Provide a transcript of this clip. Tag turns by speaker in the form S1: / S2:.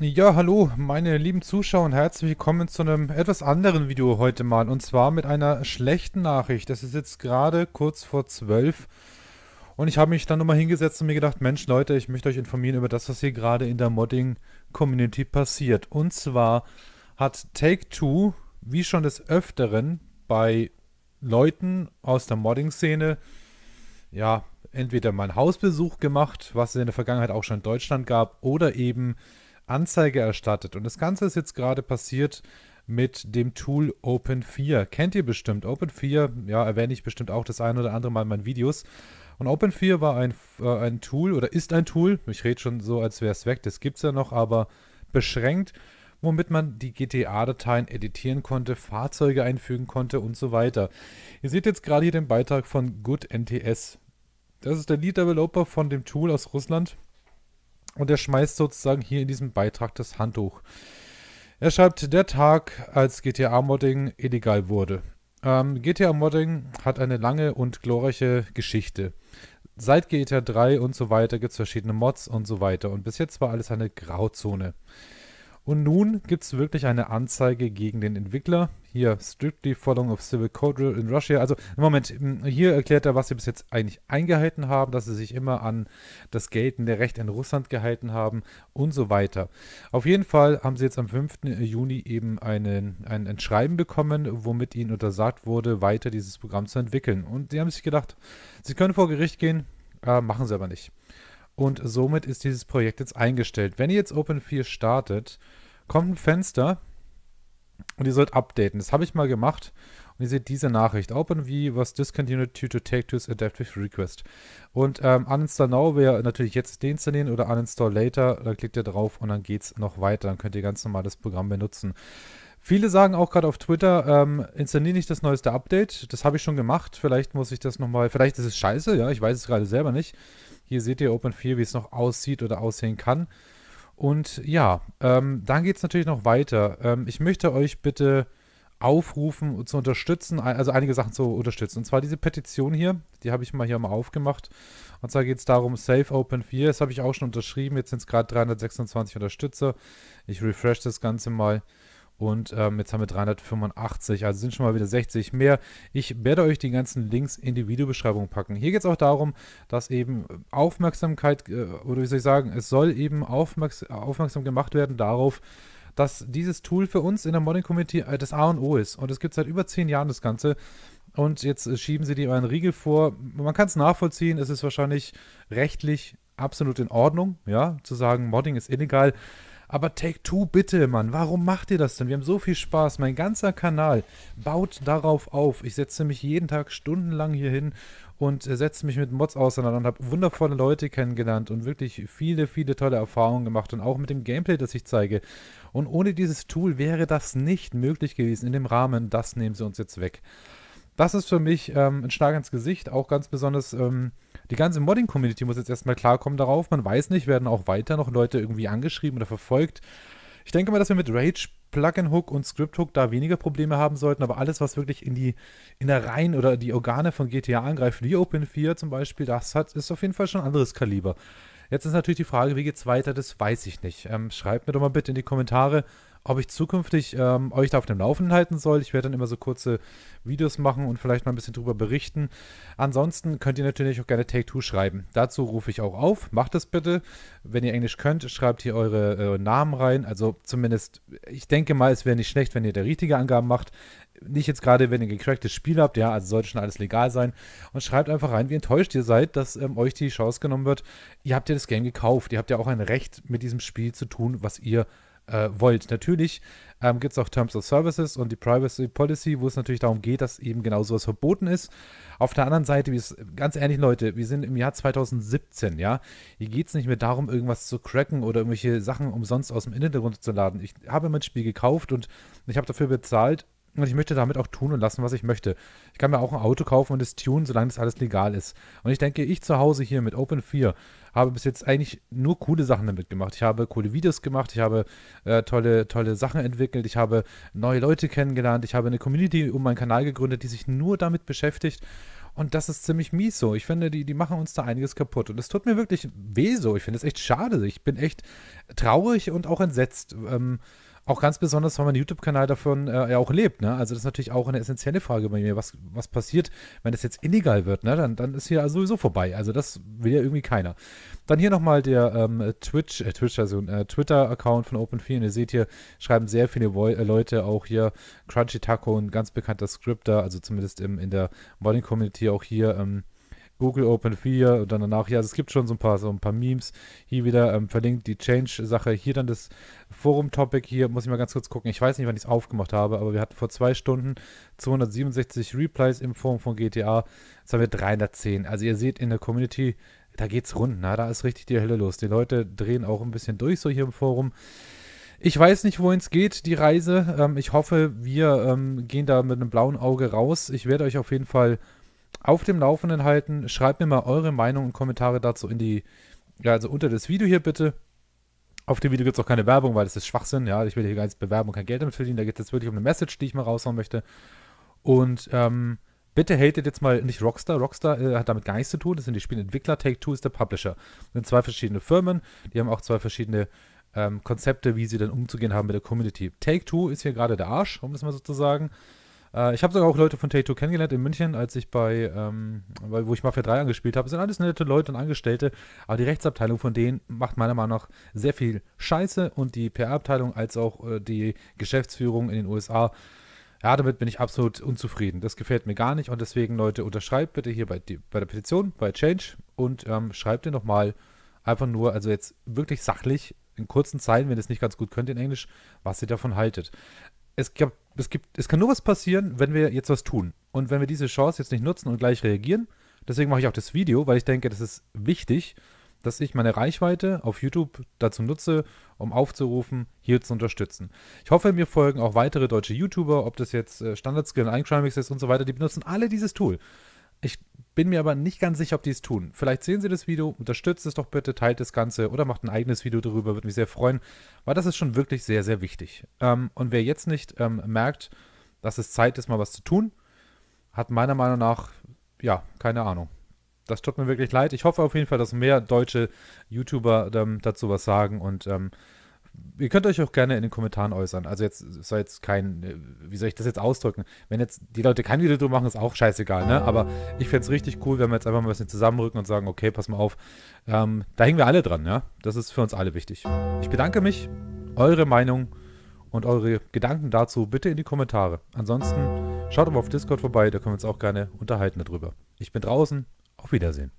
S1: Ja, hallo, meine lieben Zuschauer und herzlich willkommen zu einem etwas anderen Video heute mal. Und zwar mit einer schlechten Nachricht. Das ist jetzt gerade kurz vor 12. Und ich habe mich dann nochmal hingesetzt und mir gedacht, Mensch Leute, ich möchte euch informieren über das, was hier gerade in der Modding-Community passiert. Und zwar hat Take-Two, wie schon des Öfteren, bei Leuten aus der Modding-Szene, ja, entweder mal einen Hausbesuch gemacht, was es in der Vergangenheit auch schon in Deutschland gab, oder eben Anzeige erstattet. Und das Ganze ist jetzt gerade passiert mit dem Tool Open4. Kennt ihr bestimmt. Open4, ja, erwähne ich bestimmt auch das ein oder andere Mal in meinen Videos. Und Open4 war ein, äh, ein Tool oder ist ein Tool, ich rede schon so, als wäre es weg, das gibt es ja noch, aber beschränkt, womit man die GTA-Dateien editieren konnte, Fahrzeuge einfügen konnte und so weiter. Ihr seht jetzt gerade hier den Beitrag von GoodNTS. Das ist der Lead Developer von dem Tool aus Russland. Und er schmeißt sozusagen hier in diesem Beitrag das Handtuch. Er schreibt, der Tag, als GTA-Modding illegal wurde. Ähm, GTA-Modding hat eine lange und glorreiche Geschichte. Seit GTA 3 und so weiter gibt es verschiedene Mods und so weiter. Und bis jetzt war alles eine Grauzone. Und nun gibt es wirklich eine Anzeige gegen den Entwickler. Hier, strictly following of civil code rule in Russia. Also im Moment, hm, hier erklärt er, was sie bis jetzt eigentlich eingehalten haben, dass sie sich immer an das geltende Recht in Russland gehalten haben und so weiter. Auf jeden Fall haben sie jetzt am 5. Juni eben einen, ein, ein Schreiben bekommen, womit ihnen untersagt wurde, weiter dieses Programm zu entwickeln. Und sie haben sich gedacht, sie können vor Gericht gehen, äh, machen sie aber nicht. Und somit ist dieses Projekt jetzt eingestellt. Wenn ihr jetzt Open 4 startet, kommt ein Fenster und ihr sollt updaten. Das habe ich mal gemacht. Und ihr seht diese Nachricht. OpenV was discontinued due to take to its Adaptive Request. Und ähm, Uninstall Now wäre natürlich jetzt deinstallieren oder Uninstall Later. Da klickt ihr drauf und dann geht es noch weiter. Dann könnt ihr ganz normal das Programm benutzen. Viele sagen auch gerade auf Twitter, ähm, installiere nicht das neueste Update. Das habe ich schon gemacht. Vielleicht muss ich das nochmal. Vielleicht ist es scheiße, ja. Ich weiß es gerade selber nicht. Hier seht ihr Open 4, wie es noch aussieht oder aussehen kann. Und ja, ähm, dann geht es natürlich noch weiter. Ähm, ich möchte euch bitte aufrufen zu unterstützen, also einige Sachen zu unterstützen. Und zwar diese Petition hier, die habe ich mal hier mal aufgemacht. Und zwar geht es darum, Save Open 4, das habe ich auch schon unterschrieben, jetzt sind es gerade 326 Unterstützer. Ich refresh das Ganze mal. Und ähm, jetzt haben wir 385, also sind schon mal wieder 60 mehr. Ich werde euch die ganzen Links in die Videobeschreibung packen. Hier geht es auch darum, dass eben äh, Aufmerksamkeit, äh, oder wie soll ich sagen, es soll eben aufmerks aufmerksam gemacht werden darauf, dass dieses Tool für uns in der Modding Community äh, das A und O ist. Und es gibt seit über 10 Jahren das Ganze. Und jetzt äh, schieben sie dir einen Riegel vor. Man kann es nachvollziehen, es ist wahrscheinlich rechtlich absolut in Ordnung, ja, zu sagen, Modding ist illegal. Aber Take-Two, bitte, Mann, warum macht ihr das denn? Wir haben so viel Spaß. Mein ganzer Kanal baut darauf auf. Ich setze mich jeden Tag stundenlang hier hin und äh, setze mich mit Mods auseinander und habe wundervolle Leute kennengelernt und wirklich viele, viele tolle Erfahrungen gemacht und auch mit dem Gameplay, das ich zeige. Und ohne dieses Tool wäre das nicht möglich gewesen in dem Rahmen. Das nehmen sie uns jetzt weg. Das ist für mich ähm, ein Schlag ins Gesicht, auch ganz besonders... Ähm, die ganze Modding-Community muss jetzt erstmal klarkommen darauf. Man weiß nicht, werden auch weiter noch Leute irgendwie angeschrieben oder verfolgt. Ich denke mal, dass wir mit Rage, Plugin-Hook und Script-Hook da weniger Probleme haben sollten, aber alles, was wirklich in die Innereien oder die Organe von GTA angreift, wie Open 4 zum Beispiel, das hat, ist auf jeden Fall schon ein anderes Kaliber. Jetzt ist natürlich die Frage, wie geht's weiter, das weiß ich nicht. Ähm, schreibt mir doch mal bitte in die Kommentare, ob ich zukünftig ähm, euch da auf dem Laufenden halten soll. Ich werde dann immer so kurze Videos machen und vielleicht mal ein bisschen drüber berichten. Ansonsten könnt ihr natürlich auch gerne Take-Two schreiben. Dazu rufe ich auch auf. Macht das bitte. Wenn ihr Englisch könnt, schreibt hier eure äh, Namen rein. Also zumindest, ich denke mal, es wäre nicht schlecht, wenn ihr da richtige Angaben macht. Nicht jetzt gerade, wenn ihr ein gecracktes Spiel habt, ja, also sollte schon alles legal sein. Und schreibt einfach rein, wie enttäuscht ihr seid, dass ähm, euch die Chance genommen wird. Ihr habt ja das Game gekauft. Ihr habt ja auch ein Recht, mit diesem Spiel zu tun, was ihr äh, wollt. Natürlich ähm, gibt es auch Terms of Services und die Privacy Policy, wo es natürlich darum geht, dass eben genau sowas verboten ist. Auf der anderen Seite, ist, ganz ehrlich, Leute, wir sind im Jahr 2017, ja. Hier geht es nicht mehr darum, irgendwas zu cracken oder irgendwelche Sachen umsonst aus dem Internet runterzuladen. Ich habe mein Spiel gekauft und ich habe dafür bezahlt und ich möchte damit auch tun und lassen, was ich möchte. Ich kann mir auch ein Auto kaufen und es tunen, solange das alles legal ist. Und ich denke, ich zu Hause hier mit Open 4 habe bis jetzt eigentlich nur coole Sachen damit gemacht. Ich habe coole Videos gemacht, ich habe äh, tolle, tolle Sachen entwickelt, ich habe neue Leute kennengelernt, ich habe eine Community um meinen Kanal gegründet, die sich nur damit beschäftigt. Und das ist ziemlich mies so. Ich finde, die, die machen uns da einiges kaputt. Und es tut mir wirklich weh so. Ich finde es echt schade. Ich bin echt traurig und auch entsetzt. Ähm, auch ganz besonders, weil mein YouTube-Kanal davon äh, ja auch lebt. Ne? Also das ist natürlich auch eine essentielle Frage bei mir. Was, was passiert, wenn das jetzt illegal wird? Ne? Dann, dann ist hier also sowieso vorbei. Also das will ja irgendwie keiner. Dann hier nochmal der ähm, Twitch, äh, Twitch, also äh, Twitter-Account von OpenFee. Und ihr seht hier, schreiben sehr viele Wo äh, Leute auch hier Crunchy Taco, ein ganz bekannter Scripter, also zumindest im, in der Modding-Community auch hier ähm, Google Open 4 und dann danach, ja, also es gibt schon so ein paar, so ein paar Memes. Hier wieder ähm, verlinkt die Change-Sache, hier dann das Forum-Topic, hier muss ich mal ganz kurz gucken. Ich weiß nicht, wann ich es aufgemacht habe, aber wir hatten vor zwei Stunden 267 Replies im Forum von GTA. Jetzt haben wir 310. Also ihr seht in der Community, da geht's rund, na, da ist richtig die Hölle los. Die Leute drehen auch ein bisschen durch so hier im Forum. Ich weiß nicht, wohin es geht, die Reise. Ähm, ich hoffe, wir ähm, gehen da mit einem blauen Auge raus. Ich werde euch auf jeden Fall auf dem Laufenden halten. Schreibt mir mal eure Meinung und Kommentare dazu in die, ja, also unter das Video hier bitte. Auf dem Video gibt es auch keine Werbung, weil das ist Schwachsinn. Ja, ich will hier gar nichts bewerben und kein Geld damit verdienen. Da geht es jetzt wirklich um eine Message, die ich mal raushauen möchte. Und ähm, bitte hatet jetzt mal nicht Rockstar. Rockstar äh, hat damit gar nichts zu tun. Das sind die Spielentwickler. Take-Two ist der Publisher. Das sind zwei verschiedene Firmen. Die haben auch zwei verschiedene ähm, Konzepte, wie sie dann umzugehen haben mit der Community. Take-Two ist hier gerade der Arsch, um das mal so zu sagen. Äh, ich habe sogar auch Leute von Take-Two kennengelernt in München, als ich bei, ähm, wo ich Mafia 3 angespielt habe. sind alles nette Leute und Angestellte, aber die Rechtsabteilung von denen macht meiner Meinung nach sehr viel Scheiße und die PR-Abteilung als auch äh, die Geschäftsführung in den USA ja, damit bin ich absolut unzufrieden. Das gefällt mir gar nicht und deswegen, Leute, unterschreibt bitte hier bei, die, bei der Petition, bei Change und ähm, schreibt ihr nochmal einfach nur, also jetzt wirklich sachlich, in kurzen Zeilen, wenn ihr es nicht ganz gut könnt in Englisch, was ihr davon haltet. Es gab es, gibt, es kann nur was passieren, wenn wir jetzt was tun. Und wenn wir diese Chance jetzt nicht nutzen und gleich reagieren, deswegen mache ich auch das Video, weil ich denke, das ist wichtig, dass ich meine Reichweite auf YouTube dazu nutze, um aufzurufen, hier zu unterstützen. Ich hoffe, mir folgen auch weitere deutsche YouTuber, ob das jetzt äh, Standardskill, Einschreimix ist und so weiter, die benutzen alle dieses Tool. Ich bin mir aber nicht ganz sicher, ob die es tun. Vielleicht sehen Sie das Video, unterstützt es doch bitte, teilt das Ganze oder macht ein eigenes Video darüber, würde mich sehr freuen, weil das ist schon wirklich sehr, sehr wichtig. Ähm, und wer jetzt nicht ähm, merkt, dass es Zeit ist, mal was zu tun, hat meiner Meinung nach, ja, keine Ahnung. Das tut mir wirklich leid. Ich hoffe auf jeden Fall, dass mehr deutsche YouTuber ähm, dazu was sagen und Ähm, ihr könnt euch auch gerne in den Kommentaren äußern. Also jetzt soll jetzt kein, wie soll ich das jetzt ausdrücken? Wenn jetzt die Leute kein Video drüber machen, ist auch scheißegal, ne? Aber ich fände es richtig cool, wenn wir jetzt einfach mal ein bisschen zusammenrücken und sagen, okay, pass mal auf. Ähm, da hängen wir alle dran, ja? Das ist für uns alle wichtig. Ich bedanke mich, eure Meinung und eure Gedanken dazu bitte in die Kommentare. Ansonsten schaut mal auf Discord vorbei, da können wir uns auch gerne unterhalten darüber. Ich bin draußen, auf Wiedersehen.